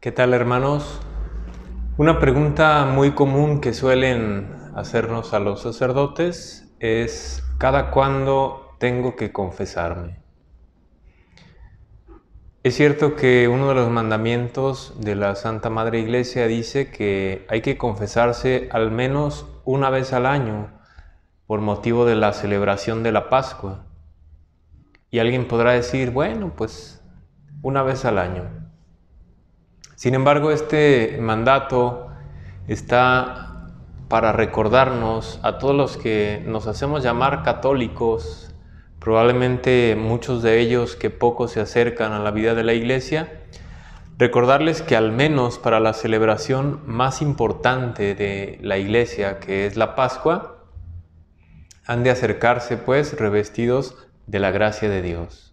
¿Qué tal hermanos? Una pregunta muy común que suelen hacernos a los sacerdotes es ¿cada cuándo tengo que confesarme? Es cierto que uno de los mandamientos de la Santa Madre Iglesia dice que hay que confesarse al menos una vez al año por motivo de la celebración de la Pascua. Y alguien podrá decir, bueno, pues una vez al año. Sin embargo, este mandato está para recordarnos a todos los que nos hacemos llamar católicos, probablemente muchos de ellos que poco se acercan a la vida de la iglesia, recordarles que al menos para la celebración más importante de la iglesia, que es la Pascua, han de acercarse pues revestidos de la gracia de Dios.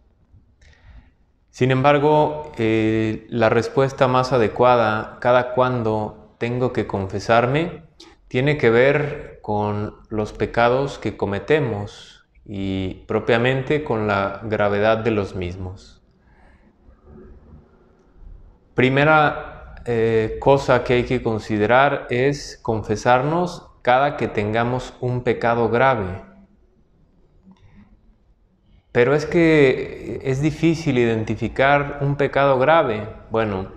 Sin embargo, eh, la respuesta más adecuada cada cuando tengo que confesarme tiene que ver con los pecados que cometemos y propiamente con la gravedad de los mismos. Primera eh, cosa que hay que considerar es confesarnos cada que tengamos un pecado grave. Pero es que es difícil identificar un pecado grave. Bueno,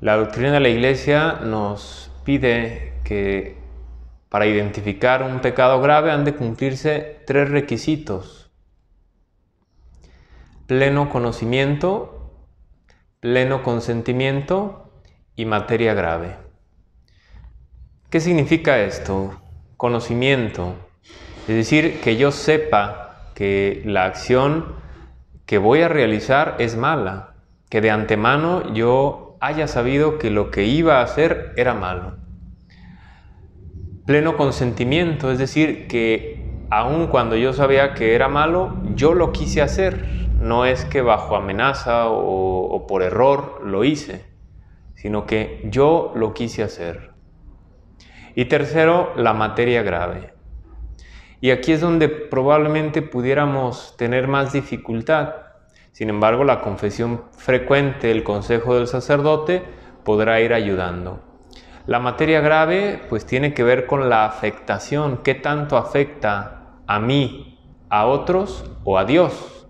la doctrina de la Iglesia nos pide que para identificar un pecado grave han de cumplirse tres requisitos. Pleno conocimiento, pleno consentimiento y materia grave. ¿Qué significa esto? Conocimiento. Es decir, que yo sepa que la acción que voy a realizar es mala, que de antemano yo haya sabido que lo que iba a hacer era malo. Pleno consentimiento, es decir, que aun cuando yo sabía que era malo, yo lo quise hacer, no es que bajo amenaza o, o por error lo hice, sino que yo lo quise hacer. Y tercero, la materia grave. Y aquí es donde probablemente pudiéramos tener más dificultad. Sin embargo, la confesión frecuente, el consejo del sacerdote, podrá ir ayudando. La materia grave pues tiene que ver con la afectación, qué tanto afecta a mí, a otros o a Dios.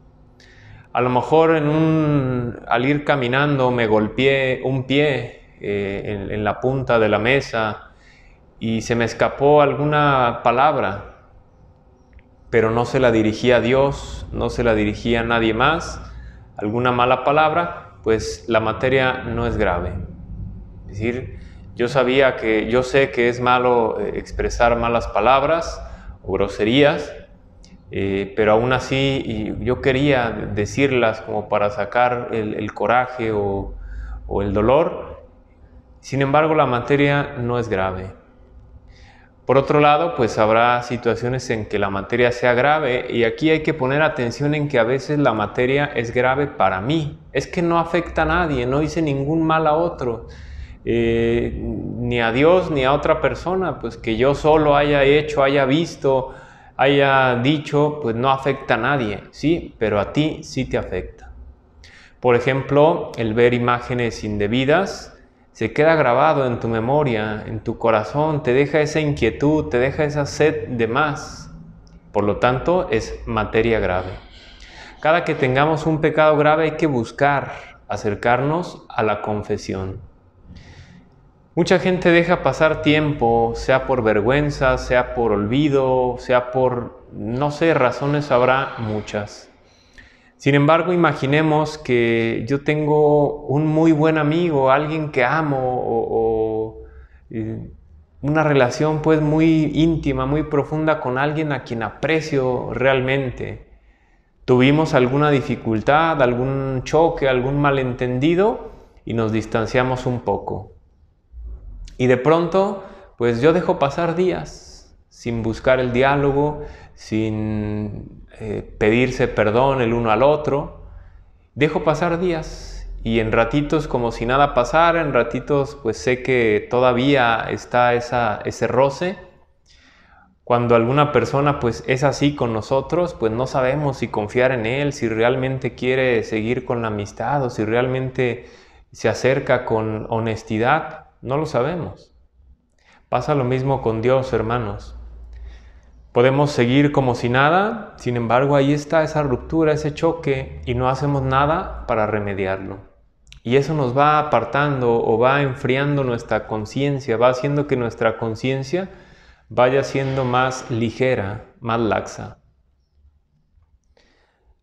A lo mejor en un, al ir caminando me golpeé un pie eh, en la punta de la mesa y se me escapó alguna palabra pero no se la dirigía a Dios, no se la dirigía a nadie más, alguna mala palabra, pues la materia no es grave. Es decir, yo sabía que, yo sé que es malo eh, expresar malas palabras o groserías, eh, pero aún así yo quería decirlas como para sacar el, coraje o el dolor. Sin embargo, la materia no es grave. Por otro lado, pues habrá situaciones en que la materia sea grave y aquí hay que poner atención en que a veces la materia es grave para mí. Es que no afecta a nadie, no hice ningún mal a otro, eh, ni a Dios ni a otra persona, pues que yo solo haya hecho, haya visto, haya dicho, pues no afecta a nadie, sí, pero a ti sí te afecta. Por ejemplo, el ver imágenes indebidas, se queda grabado en tu memoria, en tu corazón, te deja esa inquietud, te deja esa sed de más. Por lo tanto, es materia grave. Cada que tengamos un pecado grave hay que buscar acercarnos a la confesión. Mucha gente deja pasar tiempo, sea por vergüenza, sea por olvido, sea por, no sé, razones habrá muchas. Sin embargo, imaginemos que yo tengo un muy buen amigo, alguien que amo o, una relación pues muy íntima, muy profunda con alguien a quien aprecio realmente. Tuvimos alguna dificultad, algún choque, algún malentendido y nos distanciamos un poco. Y de pronto, pues yo dejo pasar días, sin buscar el diálogo, sin eh, pedirse perdón el uno al otro. Dejo pasar días y en ratitos como si nada pasara, en ratitos pues sé que todavía está esa, ese roce. Cuando alguna persona pues es así con nosotros, pues no sabemos si confiar en él, si realmente quiere seguir con la amistad o si realmente se acerca con honestidad, no lo sabemos. Pasa lo mismo con Dios, hermanos. Podemos seguir como si nada, sin embargo ahí está esa ruptura, ese choque y no hacemos nada para remediarlo. Y eso nos va apartando o va enfriando nuestra conciencia, va haciendo que nuestra conciencia vaya siendo más ligera, más laxa.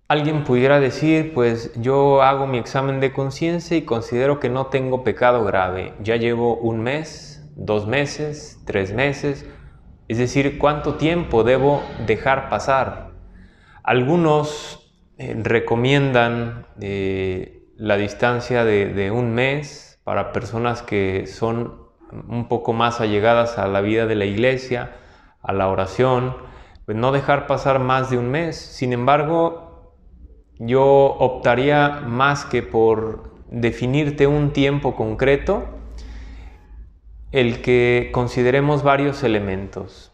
Alguien pudiera decir, pues yo hago mi examen de conciencia y considero que no tengo pecado grave. Ya llevo un mes, dos meses, tres meses, es decir, cuánto tiempo debo dejar pasar. Algunos eh, recomiendan eh, la distancia de, un mes para personas que son un poco más allegadas a la vida de la iglesia, a la oración, pues no dejar pasar más de un mes. Sin embargo, yo optaría más que por definirte un tiempo concreto, el que consideremos varios elementos.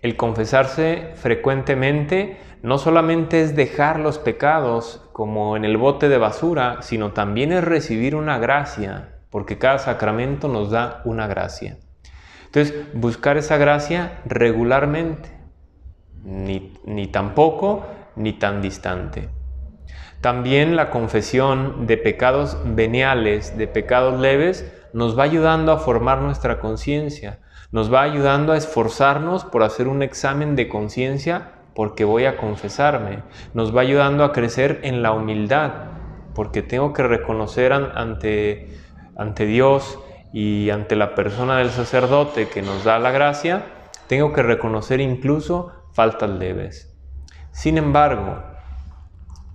El confesarse frecuentemente no solamente es dejar los pecados como en el bote de basura, sino también es recibir una gracia, porque cada sacramento nos da una gracia. Entonces, buscar esa gracia regularmente, ni, ni tampoco ni tan distante. También la confesión de pecados veniales, de pecados leves, nos va ayudando a formar nuestra conciencia, nos va ayudando a esforzarnos por hacer un examen de conciencia porque voy a confesarme, nos va ayudando a crecer en la humildad porque tengo que reconocer ante, ante Dios y ante la persona del sacerdote que nos da la gracia, tengo que reconocer incluso faltas leves. Sin embargo,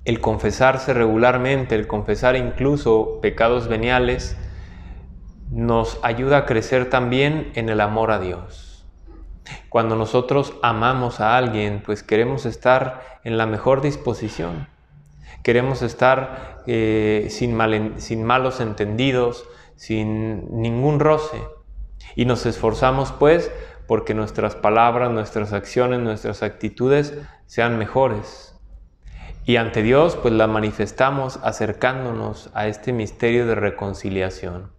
el confesarse regularmente, el confesar incluso pecados veniales, nos ayuda a crecer también en el amor a Dios. Cuando nosotros amamos a alguien, pues queremos estar en la mejor disposición. Queremos estar eh, sin malos entendidos, sin ningún roce. Y nos esforzamos pues porque nuestras palabras, nuestras acciones, nuestras actitudes sean mejores. Y ante Dios pues la manifestamos acercándonos a este misterio de reconciliación.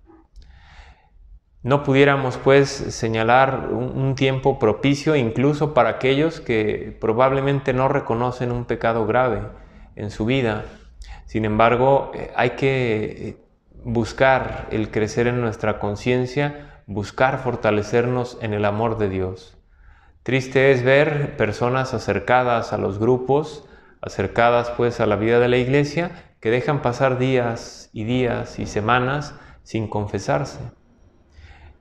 No pudiéramos pues señalar un, tiempo propicio incluso para aquellos que probablemente no reconocen un pecado grave en su vida. Sin embargo, eh, hay que eh, buscar el crecer en nuestra conciencia, buscar fortalecernos en el amor de Dios. Triste es ver personas acercadas a los grupos, acercadas pues a la vida de la iglesia, que dejan pasar días y días y semanas sin confesarse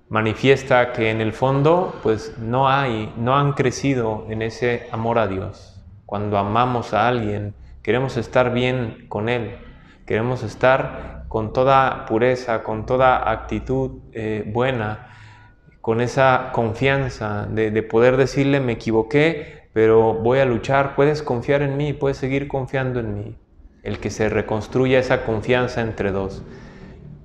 manifiesta que en el fondo pues no hay, no han crecido en ese amor a Dios. Cuando amamos a alguien, queremos estar bien con él, queremos estar con toda pureza, con toda actitud eh, buena, con esa confianza de poder decirle me equivoqué, pero voy a luchar, puedes confiar en mí, puedes seguir confiando en mí. El que se reconstruya esa confianza entre dos.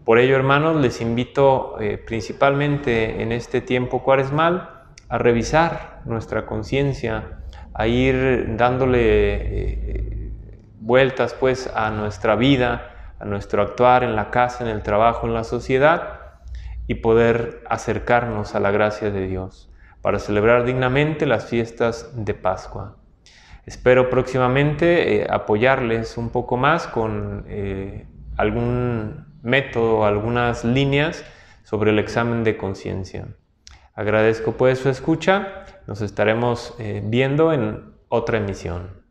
Por ello, hermanos, les invito eh, principalmente en este tiempo cuaresmal a revisar nuestra conciencia, a ir dándole eh, eh, vueltas pues a nuestra vida, a nuestro actuar en la casa, en el trabajo, en la sociedad y poder acercarnos a la gracia de Dios para celebrar dignamente las fiestas de Pascua. Espero próximamente apoyarles un poco más con algún método, algunas líneas sobre el examen de conciencia. Agradezco pues su escucha, nos estaremos eh, viendo en otra emisión.